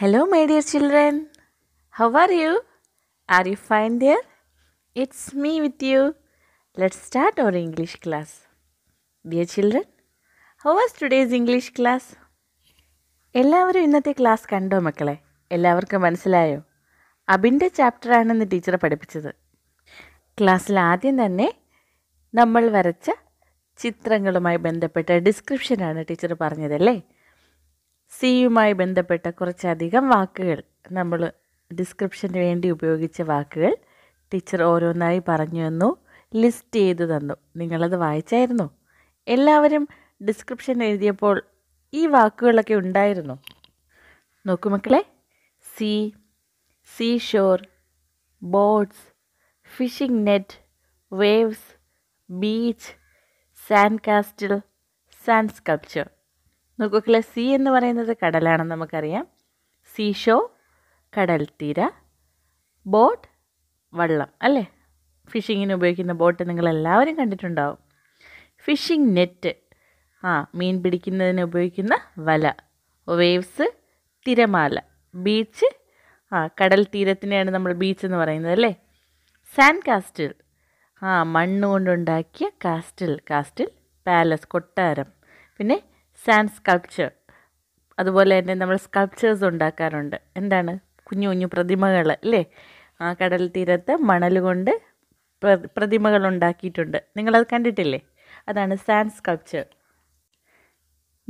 Hello, my dear children. How are you? Are you fine there? It's me with you. Let's start our English class. Dear children, how was today's English class? എല്ലാവരും ഇന്നത്തെ class കണ്ടോ മക്കളെ എല്ലാവർക്കും മനസ്സിലായോ അബിൻ്റെ ചാപ്റ്ററാണെന്ന് teacher പഠിപ്പിച്ചത് ക്ലാസ്സിൽ ആദ്യം തന്നെ നമ്മൾ വരച്ച ചിത്രങ്ങളുമായി ബന്ധപ്പെട്ട ഡിസ്ക്രിപ്ഷനാണ് ടീച്ചർ പറഞ്ഞതല്ലേ സിയുമായി ബന്ധപ്പെട്ട കുറച്ചധികം വാക്കുകൾ നമ്മൾ ഡിസ്ക്രിപ്ഷന് വേണ്ടി ഉപയോഗിച്ച വാക്കുകൾ ടീച്ചർ ഓരോന്നായി പറഞ്ഞു തന്നു ലിസ്റ്റ് ചെയ്തു തന്നു നിങ്ങളത് വായിച്ചായിരുന്നു എല്ലാവരും ഡിസ്ക്രിപ്ഷൻ എഴുതിയപ്പോൾ ഈ വാക്കുകളൊക്കെ ഉണ്ടായിരുന്നു നോക്കൂ മക്കളെ sea sea shore boats fishing net waves beach sand castle sand sculpture നോക്കുക്കളെ സി എന്ന് പറയുന്നത് കടലാണെന്ന് നമുക്കറിയാം സീഷോ കടൽ തീര ബോട്ട് വള്ളം അല്ലേ ഫിഷിങ്ങിന് ഉപയോഗിക്കുന്ന ബോട്ട് നിങ്ങൾ എല്ലാവരും കണ്ടിട്ടുണ്ടാവും ഫിഷിംഗ് നെറ്റ് ആ മീൻ പിടിക്കുന്നതിന് ഉപയോഗിക്കുന്ന വല വേവ്സ് തിരമാല ബീച്ച് ആ കടൽ തീരത്തിനെയാണ് നമ്മൾ ബീച്ച് എന്ന് പറയുന്നത് അല്ലേ സാൻഡ് കാസ്റ്റിൽ ആ മണ്ണ് കൊണ്ടുണ്ടാക്കിയ കാസ്റ്റിൽ കാസ്റ്റിൽ പാലസ് കൊട്ടാരം പിന്നെ സാൻഡ് സ്കൾപ്ചർ അതുപോലെ തന്നെ നമ്മൾ സ്കൾപ്ചേഴ്സ് ഉണ്ടാക്കാറുണ്ട് എന്താണ് കുഞ്ഞു കുഞ്ഞു പ്രതിമകൾ അല്ലേ ആ കടൽ തീരത്ത് മണൽ കൊണ്ട് പ്രതിമകൾ ഉണ്ടാക്കിയിട്ടുണ്ട് നിങ്ങളത് കണ്ടിട്ടില്ലേ അതാണ് സാൻഡ് സ്കൾപ്ചർ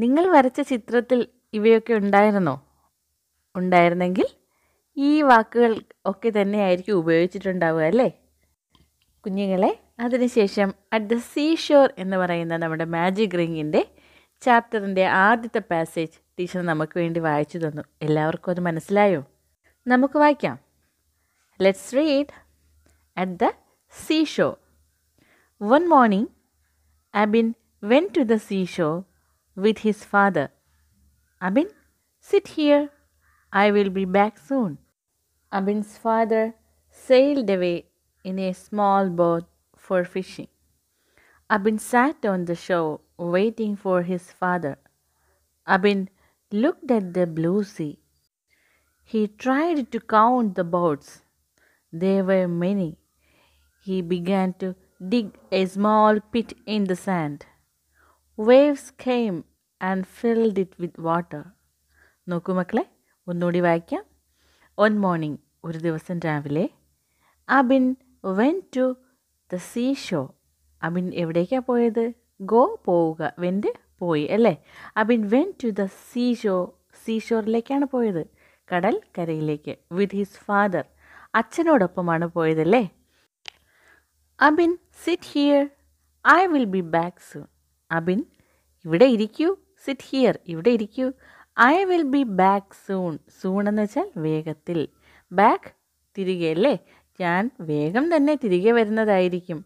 നിങ്ങൾ വരച്ച ചിത്രത്തിൽ ഇവയൊക്കെ ഉണ്ടായിരുന്നോ ഉണ്ടായിരുന്നെങ്കിൽ ഈ വാക്കുകൾ ഒക്കെ തന്നെയായിരിക്കും ഉപയോഗിച്ചിട്ടുണ്ടാവുക അല്ലേ കുഞ്ഞുങ്ങളെ അതിനുശേഷം അറ്റ് ദ സീ ഷോർ എന്ന് പറയുന്ന നമ്മുടെ മാജിക് റിങ്ങിൻ്റെ ചാപ്റ്ററിൻ്റെ ആദ്യത്തെ പാസേജ് ടീച്ചർ നമുക്ക് വേണ്ടി വായിച്ചു തന്നു എല്ലാവർക്കും അത് മനസ്സിലായോ നമുക്ക് വായിക്കാം let's read at the sea shore one morning Abin went to the sea shore with his father Abin sit here I will be back soon Abin's father sailed away in a small boat for fishing. Abin sat on the shore waiting for his father. Abin looked at the blue sea. He tried to count the boats. There were many. He began to dig a small pit in the sand. Waves came and filled it with water നോക്കൂ മക്കളെ ഒന്നുകൂടി വായിക്കാം one morning ഒരു ദിവസം രാവിലെ Abin went to the sea shore Abin എവിടേക്കാണ് പോയത് go പോവുക വെൻ്റ് പോയി അല്ലേ I Abin went to the sea shore sea ഷോറിലേക്കാണ് പോയത് കടൽ കരയിലേക്ക് വിത്ത് ഹിസ് ഫാദർ അച്ഛനോടൊപ്പമാണ് പോയതല്ലേ Abin sit here I will be back soon Abin ഇവിടെ ഇരിക്കൂ സിറ്റ് ഹിയർ ഇവിടെ ഇരിക്കൂ I will be back soon soon എന്ന് വെച്ചാൽ വേഗത്തിൽ ബാക്ക് തിരികെ അല്ലേ ഞാൻ വേഗം തന്നെ തിരികെ വരുന്നതായിരിക്കും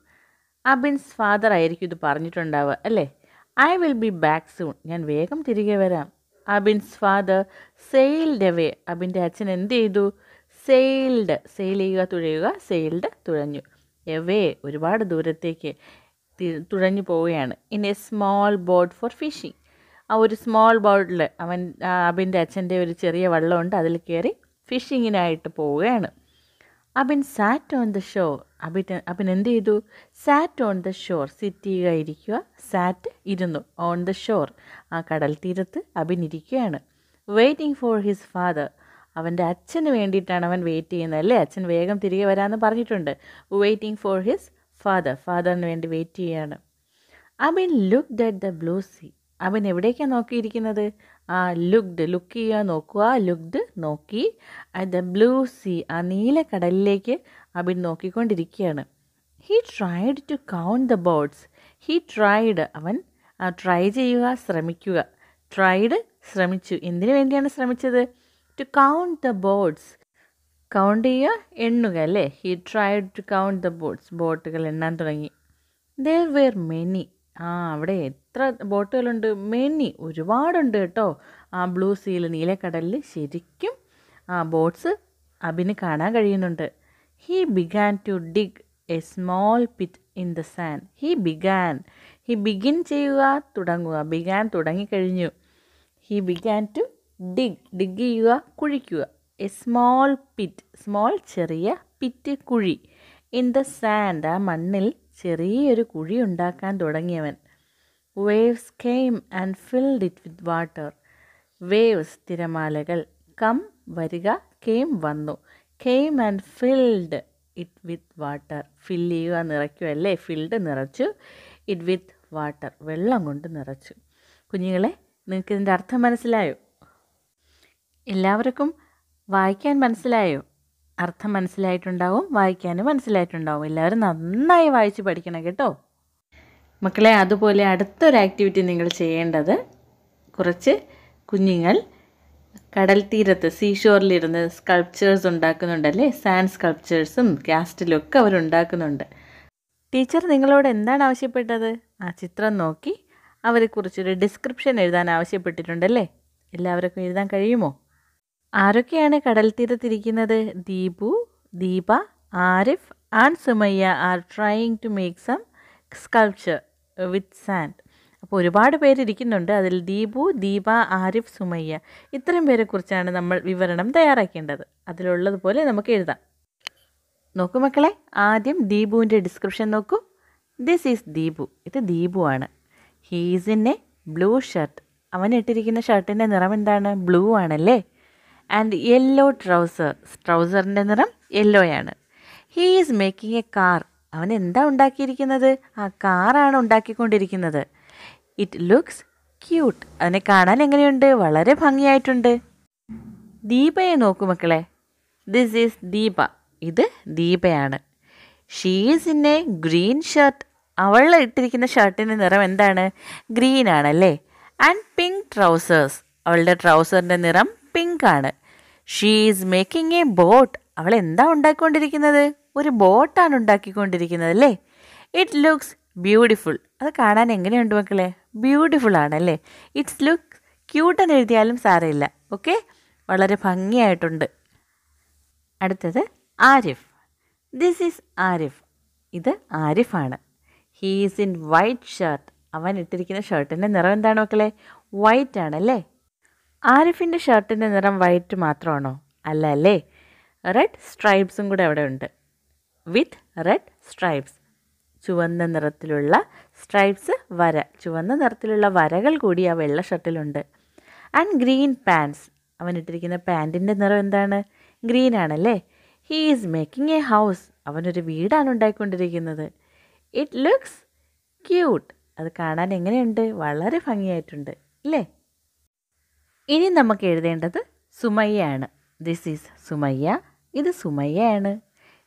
അബിൻസ് ഫാദർ ആയിരിക്കും ഇത് പറഞ്ഞിട്ടുണ്ടാവുക അല്ലേ I will be back soon ഞാൻ വേഗം തിരികെ വരാം അബിൻസ് ഫാദർ സെയിൽഡ് എവേ അബിൻ്റെ അച്ഛൻ എന്ത് ചെയ്തു സെയിൽഡ് സെയിൽ ചെയ്യുക തുഴയുക സെയിൽഡ് തുഴഞ്ഞു എവേ ഒരുപാട് ദൂരത്തേക്ക് തുഴഞ്ഞു പോവുകയാണ് in a small boat for fishing ആ ഒരു സ്മോൾ ബോട്ടിൽ അവൻ അബിൻ്റെ അച്ഛൻ്റെ ഒരു ചെറിയ വള്ളമുണ്ട് അതിൽ കയറി ഫിഷിങ്ങിനായിട്ട് പോവുകയാണ് Abin sat on the shore അഭിന അഭിൻ എന്ത് ചെയ്തു sat on the shore sit ചെയ്യുകയായിരിക്കുക സാറ്റ് ഇരുന്നു ഓൺ ദ ഷോർ ആ കടൽ തീരത്ത് അഭിൻ ഇരിക്കുകയാണ് വെയിറ്റിംഗ് ഫോർ ഹിസ് ഫാദർ അവൻ്റെ അച്ഛന് വേണ്ടിയിട്ടാണ് അവൻ വെയിറ്റ് ചെയ്യുന്നത് അല്ലേ അച്ഛൻ വേഗം തിരികെ വരാമെന്ന് പറഞ്ഞിട്ടുണ്ട് വെയിറ്റിംഗ് ഫോർ ഹിസ് ഫാദർ ഫാദറിന് വേണ്ടി വെയിറ്റ് ചെയ്യുകയാണ് Abin looked at the blue sea അവൻ എവിടേക്കാണ് നോക്കിയിരിക്കുന്നത് ആ ലുക്ഡ് ലുക്ക് ചെയ്യുക നോക്കുക ലുക്ഡ് നോക്കി അറ്റ് ദ ബ്ലൂ സീ ആ നീല കടലിലേക്ക് അബിൻ നോക്കിക്കൊണ്ടിരിക്കുകയാണ് he tried to count the birds he tried അവൻ ട്രൈ ചെയ്യുക ശ്രമിക്കുക ട്രൈഡ് ശ്രമിച്ചു എന്തിനു വേണ്ടിയാണ് ശ്രമിച്ചത് to count the birds count ചെയ്യുക എണ്ണുക അല്ലേ he tried to count the boats ബോട്ടുകൾ എണ്ണാൻ തുടങ്ങി ദർ വെർ മെനി ആ അവിടെ എത്ര ബോട്ടുകളുണ്ട് മെനി ഒരുപാടുണ്ട് കേട്ടോ ആ ബ്ലൂ സീൽ നീലക്കടലിൽ ശരിക്കും ആ ബോട്ട്സ് അബിന് കാണാൻ കഴിയുന്നുണ്ട് he began to dig a small pit in the sand he began he begin ചെയ്യുക തുടങ്ങുക ബിഗാൻ തുടങ്ങിക്കഴിഞ്ഞു he began to dig dig ചെയ്യുക കുഴിക്കുക എ സ്മോൾ പിറ്റ് സ്മോൾ ചെറിയ പിറ്റ് കുഴി ഇൻ ദ സാൻഡ് ആ മണ്ണിൽ ചെറിയൊരു കുഴി ഉണ്ടാക്കാൻ തുടങ്ങിയവൻ waves came and filled it with water waves തിരമാലകൾ കം വരിക കെയിം വന്നു came and filled it with water fill ചെയ്യുക നിറയ്ക്കുക അല്ലേ ഫിൽഡ് നിറച്ചു ഇറ്റ് വിത്ത് വാട്ടർ വെള്ളം കൊണ്ട് നിറച്ചു കുഞ്ഞുങ്ങളെ നിങ്ങൾക്ക് ഇതിൻ്റെ അർത്ഥം മനസ്സിലായോ എല്ലാവർക്കും വായിക്കാൻ മനസ്സിലായോ അർത്ഥം മനസ്സിലായിട്ടുണ്ടാവും വായിക്കാനും മനസ്സിലായിട്ടുണ്ടാവും എല്ലാവരും നന്നായി വായിച്ച് പഠിക്കണം കേട്ടോ മക്കളെ അതുപോലെ അടുത്തൊരു ആക്ടിവിറ്റി നിങ്ങൾ ചെയ്യേണ്ടത് കുറച്ച് കുഞ്ഞുങ്ങൾ കടൽ തീരത്ത് സീഷോറിലിരുന്ന് സ്കൾപ്ചേഴ്സ് ഉണ്ടാക്കുന്നുണ്ടല്ലേ സാൻഡ് സ്കൾപ്ചേഴ്സും കാസ്റ്റിലും ഒക്കെ അവരുണ്ടാക്കുന്നുണ്ട് ടീച്ചർ നിങ്ങളോട് എന്താണ് ആവശ്യപ്പെട്ടത് ആ ചിത്രം നോക്കി അവരെക്കുറിച്ചൊരു ഡിസ്ക്രിപ്ഷൻ എഴുതാൻ ആവശ്യപ്പെട്ടിട്ടുണ്ടല്ലേ എല്ലാവർക്കും എഴുതാൻ കഴിയുമോ ആരൊക്കെയാണ് കടൽ തീരത്തിരിക്കുന്നത് Deepu Deepa Arif and Sumayya are trying to make some sculpture with sand അപ്പോൾ ഒരുപാട് പേരിരിക്കുന്നുണ്ട് അതിൽ ദീപു ദീപ ആരിഫ് സുമയ്യ ഇത്രയും കുറിച്ചാണ് നമ്മൾ വിവരണം തയ്യാറാക്കേണ്ടത് അതിലുള്ളതുപോലെ നമുക്ക് എഴുതാം നോക്കൂ മക്കളെ ആദ്യം ദീപുവിൻ്റെ ഡിസ്ക്രിപ്ഷൻ നോക്കൂ ദിസ് ഈസ് ദീപു ഇത് ദീപു ആണ് he's in a blue shirt അവൻ ഇട്ടിരിക്കുന്ന ഷർട്ടിൻ്റെ നിറം എന്താണ് ബ്ലൂ ആണല്ലേ ആൻഡ് യെല്ലോ ട്രൗസർ ട്രൗസറിൻ്റെ നിറം യെല്ലോയാണ് he is making a car അവൻ എന്താ ഉണ്ടാക്കിയിരിക്കുന്നത് ആ കാറാണ് ഉണ്ടാക്കിക്കൊണ്ടിരിക്കുന്നത് ഇറ്റ് ലുക്സ് ക്യൂട്ട് അതിനെ കാണാൻ എങ്ങനെയുണ്ട് വളരെ ഭംഗിയായിട്ടുണ്ട് ദീപയെ നോക്കൂ മക്കളെ ദിസ് ഈസ് ദീപ ഇത് ദീപയാണ് she's in a green shirt അവൾ ഇട്ടിരിക്കുന്ന ഷർട്ടിൻ്റെ നിറം എന്താണ് ഗ്രീൻ ആണല്ലേ ആൻഡ് പിങ്ക് ട്രൗസേഴ്സ് അവളുടെ ട്രൗസറിൻ്റെ നിറം പിങ്ക് ആണ് ഷീസ് മേക്കിംഗ് എ ബോട്ട് അവൾ എന്താ ഉണ്ടാക്കിക്കൊണ്ടിരിക്കുന്നത് ഒരു ബോട്ടാണ് ഉണ്ടാക്കിക്കൊണ്ടിരിക്കുന്നത് അല്ലേ ഇറ്റ് ലുക്സ് ബ്യൂട്ടിഫുൾ അത് കാണാൻ എങ്ങനെയുണ്ട് മക്കളെ ബ്യൂട്ടിഫുൾ ആണല്ലേ ഇറ്റ്സ് ലുക്ക് ക്യൂട്ട് എന്ന് എഴുതിയാലും സാരമില്ല ഓക്കെ വളരെ ഭംഗിയായിട്ടുണ്ട് അടുത്തത് ആരിഫ് ദിസ് ഈസ് ആരിഫ് ഇത് ആരിഫാണ് ഹീസ് ഇൻ വൈറ്റ് ഷർട്ട് അവൻ ഇട്ടിരിക്കുന്ന ഷർട്ടിൻ്റെ നിറം എന്താണ് മക്കളെ വൈറ്റ് ആണല്ലേ ആരിഫിൻ്റെ ഷർട്ടിൻ്റെ നിറം വൈറ്റ് മാത്രമാണോ അല്ല അല്ലേ റെഡ് സ്ട്രൈപ്സും കൂടെ അവിടെ ഉണ്ട് വിത്ത് റെഡ് സ്ട്രൈപ്സ് ചുവന്ന നിറത്തിലുള്ള സ്ട്രൈപ്സ് വര ചുവന്ന നിറത്തിലുള്ള വരകൾ കൂടി ആ വെള്ള ഷർട്ടിലുണ്ട് ആൻഡ് ഗ്രീൻ പാൻസ് അവൻ ഇട്ടിരിക്കുന്ന പാൻറ്റിൻ്റെ നിറം എന്താണ് ഗ്രീൻ ആണല്ലേ he is making a house അവനൊരു വീടാണ് ഉണ്ടായിക്കൊണ്ടിരിക്കുന്നത് ഇറ്റ് ലുക്സ് ക്യൂട്ട് അത് കാണാൻ എങ്ങനെയുണ്ട് വളരെ ഭംഗിയായിട്ടുണ്ട് അല്ലേ ഇനി നമുക്ക് എഴുതേണ്ടത് സുമയ്യയാണ് ദിസ് ഈസ് സുമയ്യ ഇത് സുമയ്യയാണ്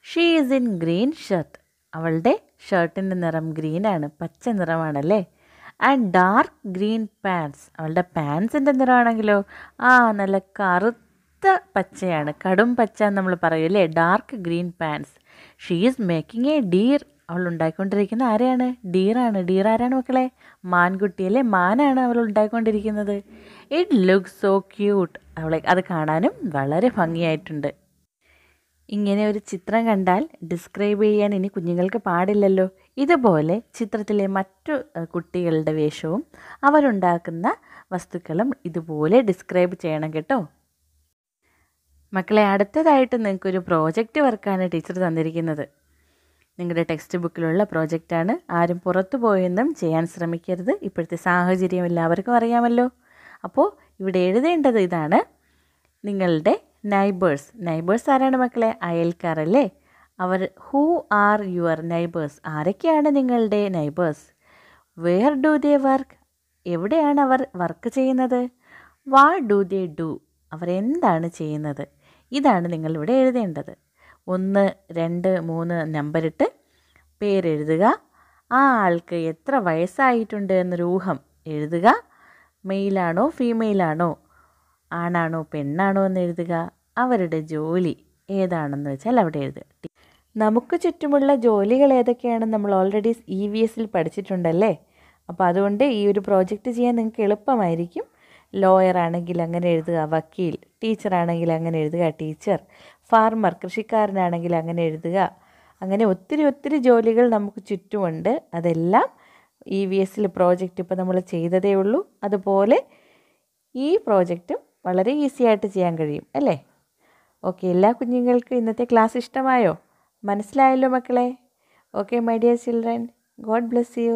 she is in green shirt അവളുടെ ഷർട്ടിൻ്റെ നിറം ഗ്രീനാണ് പച്ച നിറമാണല്ലേ ആൻഡ് ഡാർക്ക് ഗ്രീൻ പാൻസ് അവളുടെ പാൻസിൻ്റെ നിറമാണെങ്കിലോ ആ നല്ല കറുത്ത പച്ചയാണ് കടും പച്ച എന്ന് നമ്മൾ പറയും അല്ലേ dark green pants she is making a deer അവൾ ഉണ്ടായിക്കൊണ്ടിരിക്കുന്ന ആരെയാണ് ഡീറാണ് ഡീർ ആരാണ് മക്കളെ മാൻകുട്ടി അല്ലേ മാനാണ് അവൾ ഉണ്ടായിക്കൊണ്ടിരിക്കുന്നത് ഇറ്റ് ലുക്ക് സോ ക്യൂട്ട് അവളെ അത് കാണാനും വളരെ ഭംഗിയായിട്ടുണ്ട് ഇങ്ങനെ ഒരു ചിത്രം കണ്ടാൽ ഡിസ്ക്രൈബ് ചെയ്യാൻ ഇനി കുഞ്ഞുങ്ങൾക്ക് പാടില്ലല്ലോ ഇതുപോലെ ചിത്രത്തിലെ മറ്റു കുട്ടികളുടെ വേഷവും അവരുണ്ടാക്കുന്ന വസ്തുക്കളും ഇതുപോലെ ഡിസ്ക്രൈബ് ചെയ്യണം കേട്ടോ മക്കളെ അടുത്തതായിട്ട് നിങ്ങൾക്കൊരു പ്രോജക്റ്റ് വർക്കാണ് ടീച്ചർ തന്നിരിക്കുന്നത് നിങ്ങളുടെ ടെക്സ്റ്റ് ബുക്കിലുള്ള പ്രോജക്റ്റാണ് ആരും പുറത്തു പോയെന്നും ചെയ്യാൻ ശ്രമിക്കരുത് ഇപ്പോഴത്തെ സാഹചര്യം എല്ലാവർക്കും അറിയാമല്ലോ അപ്പോൾ ഇവിടെ എഴുതേണ്ടത് ഇതാണ് നിങ്ങളുടെ നൈബേഴ്സ് നൈബേഴ്സ് ആരാണ് മക്കളെ അയൽക്കാരല്ലേ അവർ ഹൂ ആർ യുവർ നൈബേഴ്സ് ആരൊക്കെയാണ് നിങ്ങളുടെ neighbours where do they work എവിടെയാണ് അവർ വർക്ക് ചെയ്യുന്നത് വാ ഡു ദേ ഡു അവർ എന്താണ് ചെയ്യുന്നത് ഇതാണ് നിങ്ങളിവിടെ എഴുതേണ്ടത് ഒന്ന് രണ്ട് മൂന്ന് നമ്പറിട്ട് പേരെഴുതുക ആ ആൾക്ക് എത്ര വയസ്സായിട്ടുണ്ട് എന്നൊരു ഊഹം എഴുതുക മെയിലാണോ ഫീമെയിലാണോ ആണാണോ പെണ്ണാണോ എന്ന് എഴുതുക അവരുടെ ജോലി ഏതാണെന്ന് വെച്ചാൽ അവിടെ എഴുതുക നമുക്ക് ചുറ്റുമുള്ള ജോലികൾ ഏതൊക്കെയാണെന്ന് നമ്മൾ ഓൾറെഡി ഇ വി എസിൽ പഠിച്ചിട്ടുണ്ടല്ലേ അപ്പോൾ അതുകൊണ്ട് ഈ ഒരു പ്രോജക്റ്റ് ചെയ്യാൻ നിങ്ങൾക്ക് എളുപ്പമായിരിക്കും ലോയർ ആണെങ്കിൽ അങ്ങനെ എഴുതുക വക്കീൽ ടീച്ചറാണെങ്കിൽ അങ്ങനെ എഴുതുക ടീച്ചർ ഫാർമർ കൃഷിക്കാരനാണെങ്കിൽ അങ്ങനെ എഴുതുക അങ്ങനെ ഒത്തിരി ഒത്തിരി ജോലികൾ നമുക്ക് ചുറ്റുമുണ്ട് അതെല്ലാം ഇ വി എസിൽ പ്രോജക്റ്റ് ഇപ്പോൾ നമ്മൾ ചെയ്തതേ ഉള്ളൂ അതുപോലെ ഈ പ്രോജക്റ്റും വളരെ ഈസി ആയിട്ട് ചെയ്യാൻ കഴിയും അല്ലേ ഓക്കെ എല്ലാ കുഞ്ഞുങ്ങൾക്കും ഇന്നത്തെ ക്ലാസ് ഇഷ്ടമായോ മനസ്സിലായല്ലോ മക്കളെ okay my dear children God bless U